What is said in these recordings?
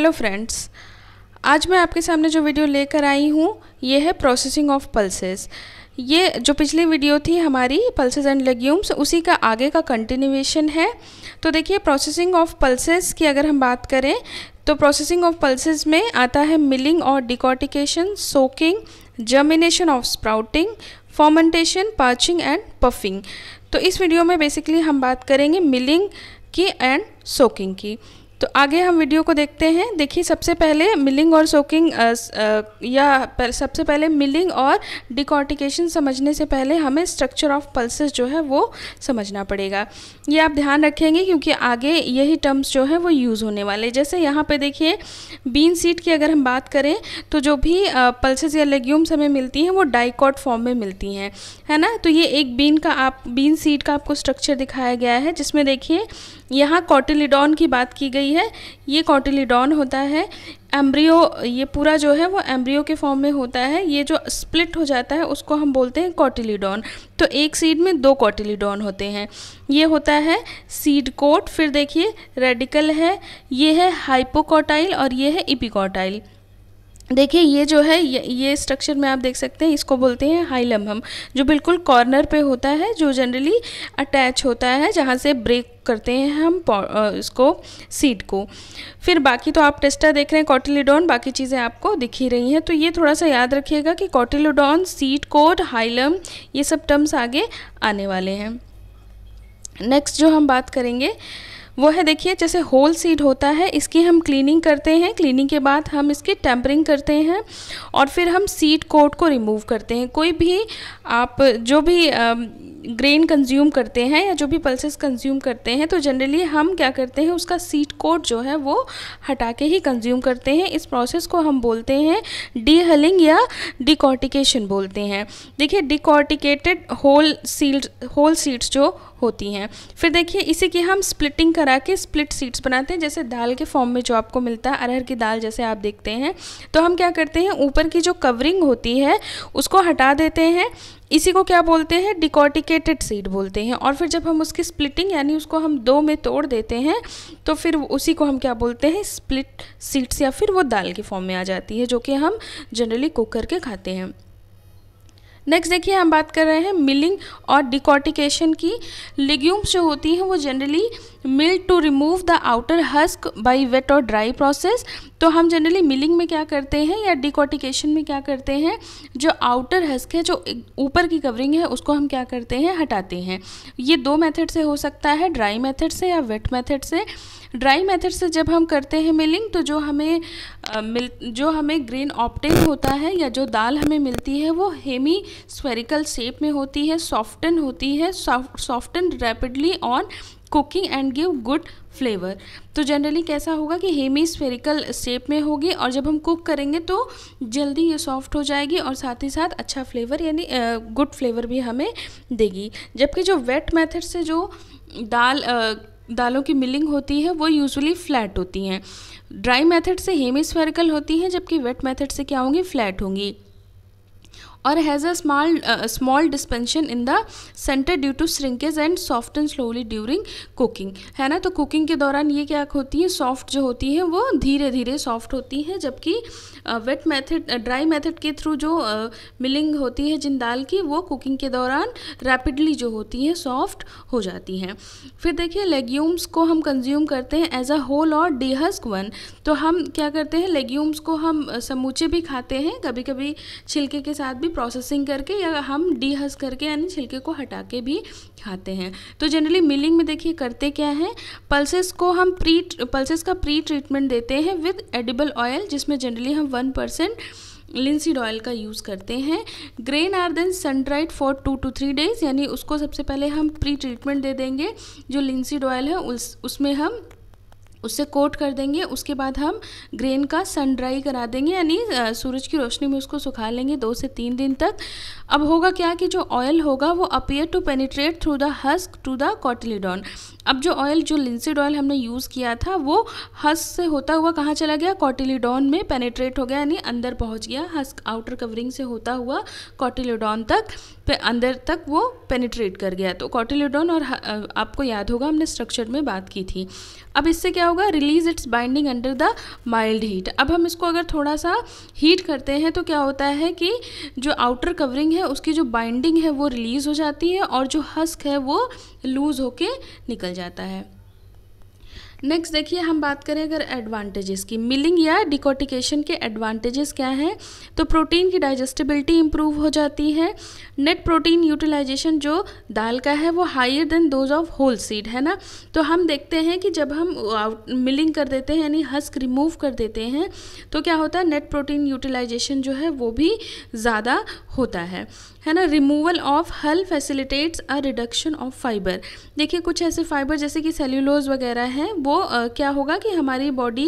Hello friends आज मैं आपके सामने जो वीडियो लेकर आई हूँ ये है प्रोसेसिंग ऑफ पल्सेस ये जो पिछली वीडियो थी हमारी पल्सेस एंड लेग्यूम्स उसी का आगे का कंटिन्यूएशन है तो देखिए प्रोसेसिंग ऑफ पल्सेस की अगर हम बात करें तो प्रोसेसिंग ऑफ पल्सेस में आता है मिलिंग और decortication soaking germination of sprouting fermentation parching and puffing तो इस वीडियो में बेसिकली हम बात करेंगे मिलिंग की एंड सोकिंग की तो आगे हम वीडियो को देखते हैं देखिए सबसे पहले मिलिंग और सोकिंग या पर, सबसे पहले मिलिंग और डिकॉर्टिकेशन समझने से पहले हमें स्ट्रक्चर ऑफ पल्सेस जो है वो समझना पड़ेगा ये आप ध्यान रखेंगे क्योंकि आगे यही टर्म्स जो है वो यूज़ होने वाले जैसे यहाँ पे देखिए बीन सीट की अगर हम बात करें तो जो भी पल्सेज या लेग्यूम्स हमें मिलती हैं वो डाइकॉट फॉर्म में मिलती हैं है ना तो ये एक बीन का आप बीन सीट का आपको स्ट्रक्चर दिखाया गया है जिसमें देखिए यहाँ कॉटिलिडॉन की बात की गई होती है ये कॉटिलीडॉन होता है एम्ब्रियो ये पूरा जो है वो एम्ब्रियो के फॉर्म में होता है ये जो स्प्लिट हो जाता है उसको हम बोलते हैं कॉटिलीडॉन तो एक सीड में दो कॉटिलीडॉन होते हैं ये होता है सीड कोट फिर देखिए रेडिकल है ये है हाइपोकॉटाइल और ये है इपिकॉटाइल देखिए ये जो है ये, ये स्ट्रक्चर में आप देख सकते हैं इसको बोलते हैं हाइलम हम जो बिल्कुल कॉर्नर पे होता है जो जनरली अटैच होता है जहाँ से ब्रेक करते हैं हम इसको सीड को फिर बाकी तो आप टेस्टा देख रहे हैं कॉटिलोडॉन बाकी चीज़ें आपको दिख ही रही हैं तो ये थोड़ा सा याद रखिएगा कि कॉटिलोडॉन सीड कोड हाइलम ये सब टर्म्स आगे आने वाले हैं नेक्स्ट जो हम बात करेंगे वो है देखिए जैसे होल सीड होता है इसकी हम क्लीनिंग करते हैं क्लीनिंग के बाद हम इसकी टेम्परिंग करते हैं और फिर हम सीड कोट को रिमूव करते हैं कोई भी आप जो भी ग्रेन कंज्यूम करते हैं या जो भी पल्सेस कंज्यूम करते हैं तो जनरली हम क्या करते हैं उसका सीड कोट जो है वो हटा के ही कंज्यूम करते हैं इस प्रोसेस को हम बोलते हैं डीहलिंग या डिकॉर्टिकेशन बोलते हैं देखिए decorticated whole seed whole seeds जो होती हैं फिर देखिए इसी की हम स्प्लिटिंग करा के स्प्लिट सीड्स बनाते हैं जैसे दाल के फॉर्म में जो आपको मिलता है अरहर की दाल जैसे आप देखते हैं तो हम क्या करते हैं ऊपर की जो कवरिंग होती है उसको हटा देते हैं इसी को क्या बोलते हैं डिकॉटिकेटेड सीड बोलते हैं और फिर जब हम उसकी स्प्लिटिंग यानी उसको हम दो में तोड़ देते हैं तो फिर उसी को हम क्या बोलते हैं स्प्लिट सीड्स या फिर वो दाल के फॉर्म में आ जाती है जो कि हम जनरली कुक करके खाते हैं नेक्स्ट देखिए हम बात कर रहे हैं मिलिंग और डिकॉटिकेशन की लेग्यूम्स जो होती हैं वो generally mill to remove the outer husk by wet और ड्राई प्रोसेस तो हम जनरली मिलिंग में क्या करते हैं या डिकॉटिकेशन में क्या करते हैं जो आउटर हस्क है जो ऊपर की कवरिंग है उसको हम क्या करते हैं हटाते हैं ये दो मेथड से हो सकता है ड्राई मेथड से या वेट मेथड से ड्राई मेथड से जब हम करते हैं मिलिंग तो जो हमें आ, मिल जो हमें ग्रेन ऑप्टेन होता है या जो दाल हमें मिलती है वो हेमी स्फेरिकल शेप में होती है सॉफ्टन होती है soften rapidly on cooking and give good flavour तो जनरली कैसा होगा कि हेमी स्फेरिकल शेप में होगी और जब हम कुक करेंगे तो जल्दी ये सॉफ्ट हो जाएगी और साथ ही साथ अच्छा फ्लेवर यानी गुड फ्लेवर भी हमें देगी जबकि जो वेट मेथड से जो दाल दालों की मिलिंग होती है वो यूजुअली फ्लैट होती हैं ड्राई मेथड से हेमी होती हैं जबकि वेट मेथड से क्या होंगी फ्लैट होंगी और has a small small depression in the centre due to shrinkage and soft and slowly during cooking है ना तो कुकिंग के दौरान ये क्या होती है सॉफ्ट जो होती है वो धीरे धीरे सॉफ्ट होती है जबकि वेट मैथड ड्राई मैथड के थ्रू जो मिलिंग uh, होती है जिन दाल की वो कुकिंग के दौरान रैपिडली जो होती है सॉफ्ट हो जाती हैं फिर देखिए लेग्यूम्स को हम कंज्यूम करते हैं एज अ होल और डिहस्क वन तो हम क्या करते हैं लेग्यूम्स को हम uh, समूचे भी खाते हैं कभी कभी छिलके के साथ भी प्रोसेसिंग करके या हम डीहस करके यानी छिलके को हटा के भी खाते हैं तो जनरली मिलिंग में देखिए करते क्या है पल्सेस को हम प्री पल्सेस का प्री ट्रीटमेंट देते हैं विद एडिबल ऑयल जिसमें जनरली हम वन परसेंट लिंसिड ऑयल का यूज़ करते हैं grain are then sundried for two two three days यानी उसको सबसे पहले हम प्री ट्रीटमेंट दे देंगे जो लिंसिड ऑयल है उस उसमें हम उससे कोट कर देंगे उसके बाद हम ग्रेन का सन ड्राई करा देंगे यानी सूरज की रोशनी में उसको सुखा लेंगे दो से तीन दिन तक अब होगा क्या कि जो ऑयल होगा वो appear to penetrate through the husk to the cotyledon अब जो ऑयल जो लिंसिड ऑयल हमने यूज़ किया था वो हस्क से होता हुआ कहाँ चला गया कॉटिलिडॉन में पेनिट्रेट हो गया यानी अंदर पहुँच गया हस्क आउटर कवरिंग से होता हुआ कॉटिलीडॉन तक पे अंदर तक वो पेनिट्रेट कर गया तो कॉटिलीडॉन और आपको याद होगा हमने स्ट्रक्चर में बात की थी अब इससे क्या होगा release its binding under the mild heat अब हम इसको अगर थोड़ा सा हीट करते हैं तो क्या होता है कि जो आउटर कवरिंग है उसकी जो बाइंडिंग है वो रिलीज़ हो जाती है और जो हस्क है वो लूज़ होके निकल जाता है नेक्स्ट देखिए हम बात करें अगर एडवांटेजेस की मिलिंग या डिकोटिकेशन के एडवांटेजेस क्या हैं तो प्रोटीन की डाइजेस्टिबिलिटी इम्प्रूव हो जाती है नेट प्रोटीन यूटिलाइजेशन जो दाल का है वो higher than those of whole seed है ना तो हम देखते हैं कि जब हम मिलिंग कर देते हैं यानी हस्क रिमूव कर देते हैं तो क्या होता है नेट प्रोटीन यूटिलाइजेशन जो है वो भी ज़्यादा होता है है ना removal of hull facilitates a reduction of fibre देखिए कुछ ऐसे फाइबर जैसे कि सेल्यूलोज वगैरह हैं वो वो क्या होगा कि हमारी बॉडी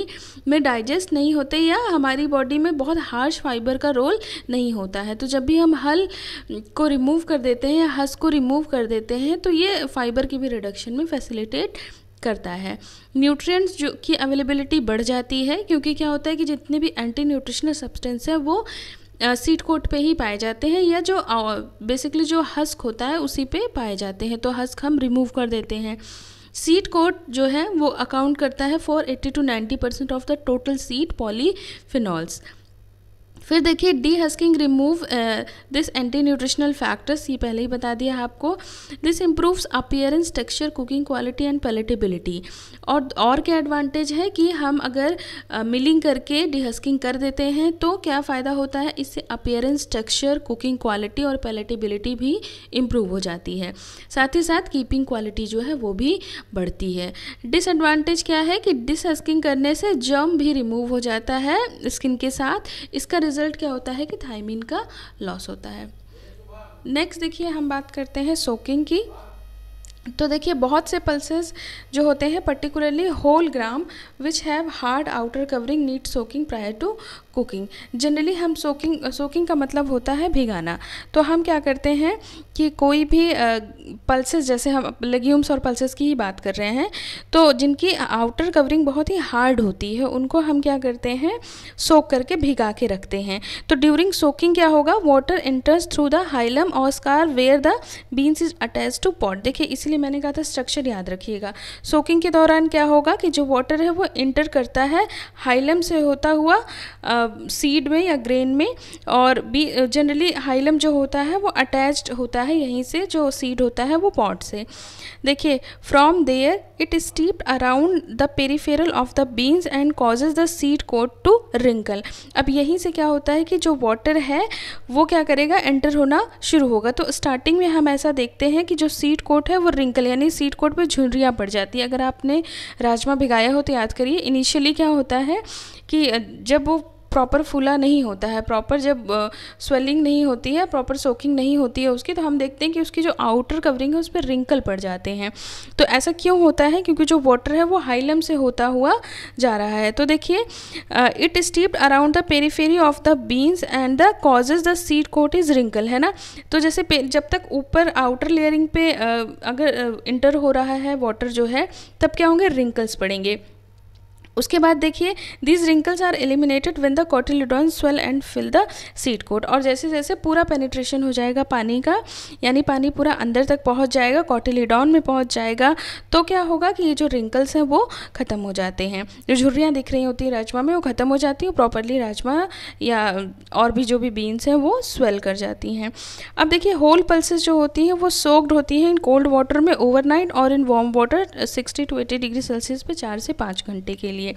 में डाइजेस्ट नहीं होते या हमारी बॉडी में बहुत हार्श फाइबर का रोल नहीं होता है तो जब भी हम हल को रिमूव कर देते हैं या हस को रिमूव कर देते हैं तो ये फाइबर की भी रिडक्शन में फैसिलिटेट करता है न्यूट्रिएंट्स जो की अवेलेबिलिटी बढ़ जाती है क्योंकि क्या होता है कि जितने भी एंटी न्यूट्रिशनल सब्सटेंस है वो सीट कोट पे ही पाए जाते हैं या जो बेसिकली जो हस्क होता है उसी पे पाए जाते हैं तो हस्क हम रिमूव कर देते हैं सीट कोट जो है वो अकाउंट करता है for 80 to 90 percent of the total seed polyphenols फिर देखिए dehusking remove this anti nutritional factors ये पहले ही बता दिया आपको this improves appearance texture cooking quality and palatability और और क्या एडवांटेज है कि हम अगर मिलिंग uh, करके डी हस्किंग कर देते हैं तो क्या फ़ायदा होता है इससे अपियरेंस टेक्सचर कुकिंग क्वालिटी और पैलेटेबिलिटी भी इम्प्रूव हो जाती है साथ ही साथ कीपिंग क्वालिटी जो है वो भी बढ़ती है डिसएडवांटेज क्या है कि डिस हस्किंग करने से जर्म भी रिमूव हो जाता है स्किन के साथ इसका रिज़ल्ट क्या होता है कि थायमीन का लॉस होता है नेक्स्ट देखिए हम बात करते हैं सोकिंग की तो देखिए बहुत से पल्सेस जो होते हैं particularly whole gram which have hard outer covering need soaking prior to cooking generally हम सोकिंग सोकिंग का मतलब होता है भिगाना तो हम क्या करते हैं कि कोई भी पल्सेस जैसे हम लेग्यूम्स और पल्सेस की ही बात कर रहे हैं तो जिनकी आउटर कवरिंग बहुत ही हार्ड होती है उनको हम क्या करते हैं सोक करके भिगा के रखते हैं तो ड्यूरिंग सोकिंग क्या होगा water enters through the hilum और scar where the beans is attach to pod देखिए इसलिए इसलिए मैंने कहा था स्ट्रक्चर याद रखिएगा सोकिंग के दौरान क्या होगा कि जो वाटर है वो इंटर करता है हाइलम से होता हुआ सीड में या ग्रेन में और बी जनरली हाइलम जो होता है वो अटैच्ड होता है यहीं से जो सीड होता है वो पॉट से देखिए from there it steep around the peripheral of the beans and causes the seed coat to wrinkle अब यहीं से क्या होता है कि जो वाटर है वो क्या करेगा एंटर होना शुरू होगा तो स्टार्टिंग में हम ऐसा देखते हैं कि जो सीड कोट है वो रिंकल यानी सीट कोट पर झुनरियाँ पड़ जाती है अगर आपने राजमा भिगाया हो तो याद करिए इनिशियली क्या होता है कि जब वो प्रॉपर फूला नहीं होता है प्रॉपर जब स्वेलिंग नहीं होती है प्रॉपर सोकिंग नहीं होती है उसकी तो हम देखते हैं कि उसकी जो आउटर कवरिंग है उस पर रिंकल पड़ जाते हैं तो ऐसा क्यों होता है क्योंकि जो वाटर है वो हाइलम से होता हुआ जा रहा है तो देखिए it steeped around the periphery of the beans and the causes the seed coat is wrinkle है ना तो जैसे जब तक ऊपर आउटर लेयरिंग पे अगर इंटर हो रहा है वाटर जो है तब क्या होंगे रिंकल्स पड़ेंगे उसके बाद देखिए these wrinkles are eliminated when the cotyledon swell and fill the seed coat और जैसे जैसे पूरा पेनिट्रेशन हो जाएगा पानी का यानी पानी पूरा अंदर तक पहुँच जाएगा कॉटिलिडॉन में पहुँच जाएगा तो क्या होगा कि ये जो रिंकल्स हैं वो ख़त्म हो जाते हैं जो झुर्रियाँ दिख रही होती हैं राजमा में वो ख़त्म हो जाती हैं प्रॉपरली राजमा या और भी जो भी बीन्स हैं वो स्वेल कर जाती हैं अब देखिए होल पल्सेस जो होती हैं वो सोक्ड होती हैं इन कोल्ड वाटर में ओवरनाइट और in warm water sixty to eighty degree Celsius पे चार से पाँच घंटे के लिए लिए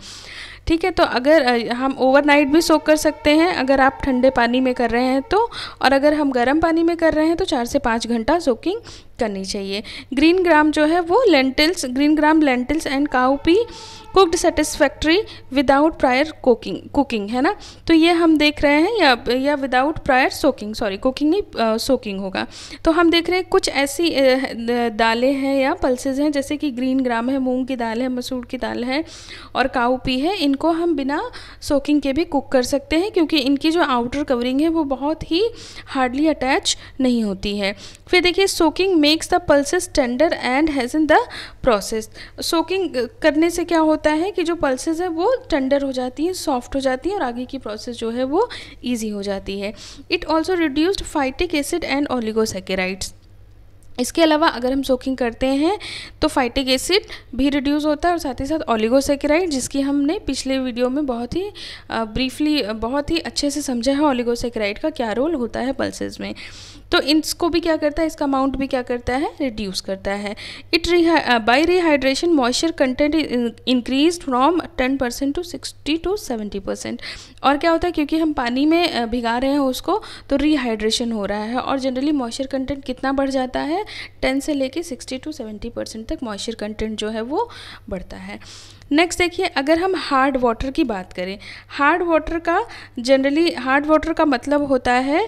ठीक है तो अगर हम ओवरनाइट भी सोक कर सकते हैं अगर आप ठंडे पानी में कर रहे हैं तो और अगर हम गर्म पानी में कर रहे हैं तो चार से पाँच घंटा सोकिंग करनी चाहिए ग्रीन ग्राम जो है वो lentils green gram lentils and cowpea cooked satisfactory without prior cooking cooking है ना तो ये हम देख रहे हैं या या without prior soaking sorry cooking नहीं सोकिंग होगा तो हम देख रहे हैं कुछ ऐसी दालें हैं या पल्सेज हैं जैसे कि ग्रीन ग्राम है मूंग की दाल है मसूर की दाल है और काउपी है इन इनको हम बिना सोकिंग के भी कुक कर सकते हैं क्योंकि इनकी जो आउटर कवरिंग है वो बहुत ही हार्डली अटैच नहीं होती है फिर देखिए soaking makes the pulses tender and has in the process soaking करने से क्या होता है कि जो पल्सेस है वो टेंडर हो जाती है सॉफ्ट हो जाती है और आगे की प्रोसेस जो है वो ईजी हो जाती है it also reduced phytic acid and oligosaccharides इसके अलावा अगर हम सोकिंग करते हैं तो फाइटिक एसिड भी रिड्यूस होता है और साथ ही साथ ओलिगोसेक्राइड जिसकी हमने पिछले वीडियो में बहुत ही ब्रीफली बहुत ही अच्छे से समझा है ओलिगोसेक्राइड का क्या रोल होता है पल्सेज में तो इसको भी क्या करता है इसका अमाउंट भी क्या करता है रिड्यूस करता है इट रिहा by rehydration moisture content increase from ten percent to sixty to seventy percent और क्या होता है क्योंकि हम पानी में भिगा रहे हैं उसको तो रिहाइड्रेशन हो रहा है और जनरली मॉइस्चर कंटेंट कितना बढ़ जाता है टेन से लेके सिक्सटी टू सेवेंटी परसेंट तक मॉइस्चर कंटेंट जो है वो बढ़ता है नेक्स्ट देखिए अगर हम हार्ड वाटर की बात करें हार्ड वाटर का जनरली हार्ड वाटर का मतलब होता है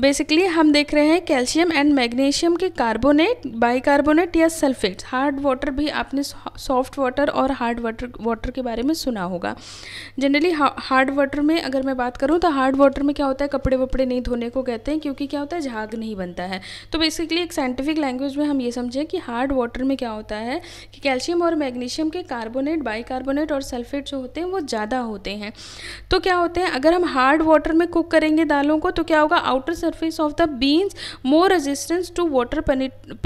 बेसिकली हम देख रहे हैं कैल्शियम एंड मैग्नीशियम के कार्बोनेट बाइकार्बोनेट या सल्फेट्स हार्ड वाटर भी आपने सॉफ्ट वाटर और हार्ड वाटर वाटर के बारे में सुना होगा जनरली हार्ड वाटर में अगर मैं बात करूँ तो हार्ड वाटर में क्या होता है कपड़े वपड़े नहीं धोने को कहते हैं क्योंकि क्या होता है झाग नहीं बनता है तो बेसिकली एक साइंटिफिक लैंग्वेज में हम ये समझें कि हार्ड वाटर में क्या होता है कि कैल्शियम और मैग्नीशियम के कार्बोनेट बाइकार्बोनेट और सल्फेट जो होते हैं वो ज़्यादा होते हैं तो क्या होते हैं अगर हम हार्ड वाटर में कुक करेंगे दालों को तो क्या होगा outer surface of the beans more resistance to water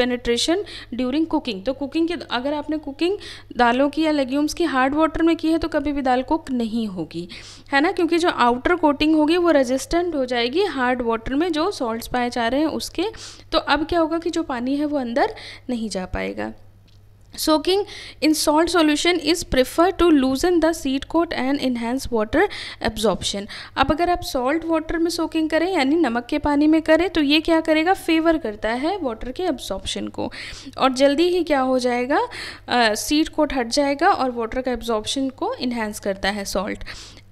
penetration during cooking तो कुकिंग के अगर आपने कुकिंग दालों की या लेग्यूम्स की हार्ड वाटर में की है तो कभी भी दाल कुक नहीं होगी है ना क्योंकि जो आउटर कोटिंग होगी वो रेजिस्टेंट हो जाएगी हार्ड वाटर में जो सॉल्ट पाए जा रहे हैं उसके तो अब क्या होगा कि जो पानी है वो अंदर नहीं जा पाएगा Soaking in salt solution is preferred to loosen the seed coat and enhance water absorption. अब अगर आप salt water में soaking करें यानी नमक के पानी में करें तो ये क्या करेगा फेवर करता है water के absorption को और जल्दी ही क्या हो जाएगा seed coat हट जाएगा और water का absorption को enhance करता है salt.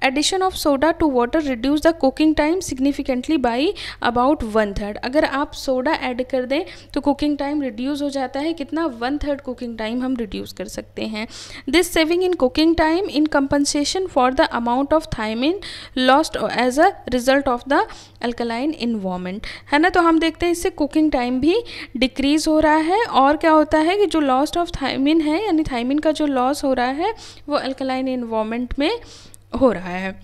Addition of soda to water reduce the cooking time significantly by about one third अगर आप सोडा ऐड कर दें तो कुकिंग टाइम रिड्यूस हो जाता है कितना वन थर्ड कुकिंग टाइम हम रिड्यूस कर सकते हैं this saving in cooking time in compensation for the amount of thiamine lost as a result of the alkaline environment है ना तो हम देखते हैं इससे कुकिंग टाइम भी डिक्रीज़ हो रहा है और क्या होता है कि जो लॉस्ट ऑफ थाइमिन है यानी थाइमिन का जो लॉस हो रहा है वो अल्कलाइन इन्वामेंट में हो रहा है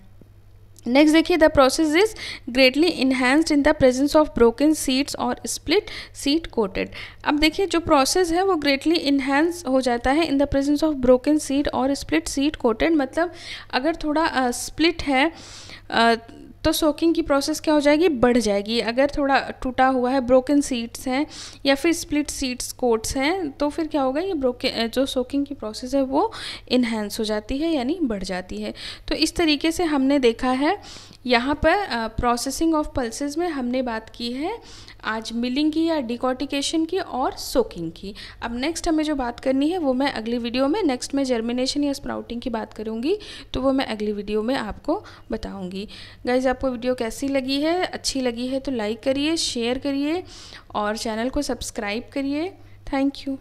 नेक्स्ट देखिए the process is greatly enhanced in the presence of broken seeds और स्प्लिट सीट कोटेड अब देखिए जो प्रोसेस है वो ग्रेटली इन्हेंस हो जाता है in the presence of broken seed और स्प्लिट सीट कोटेड मतलब अगर थोड़ा स्प्लिट uh, है uh, तो सोकिंग की प्रोसेस क्या हो जाएगी बढ़ जाएगी अगर थोड़ा टूटा हुआ है ब्रोकन सीट्स हैं या फिर स्प्लिट सीट्स कोट्स हैं तो फिर क्या होगा ये ब्रोके जो सोकिंग की प्रोसेस है वो इन्हेंस हो जाती है यानी बढ़ जाती है तो इस तरीके से हमने देखा है यहाँ पर प्रोसेसिंग ऑफ पल्सेज में हमने बात की है आज मिलिंग की या डिकॉटिकेशन की और सोकिंग की अब नेक्स्ट हमें जो बात करनी है वो मैं अगली वीडियो में नेक्स्ट में जर्मिनेशन या स्प्राउटिंग की बात करूँगी तो वो मैं अगली वीडियो में आपको बताऊँगी गाइज आपको वीडियो कैसी लगी है अच्छी लगी है तो लाइक करिए शेयर करिए और चैनल को सब्सक्राइब करिए थैंक यू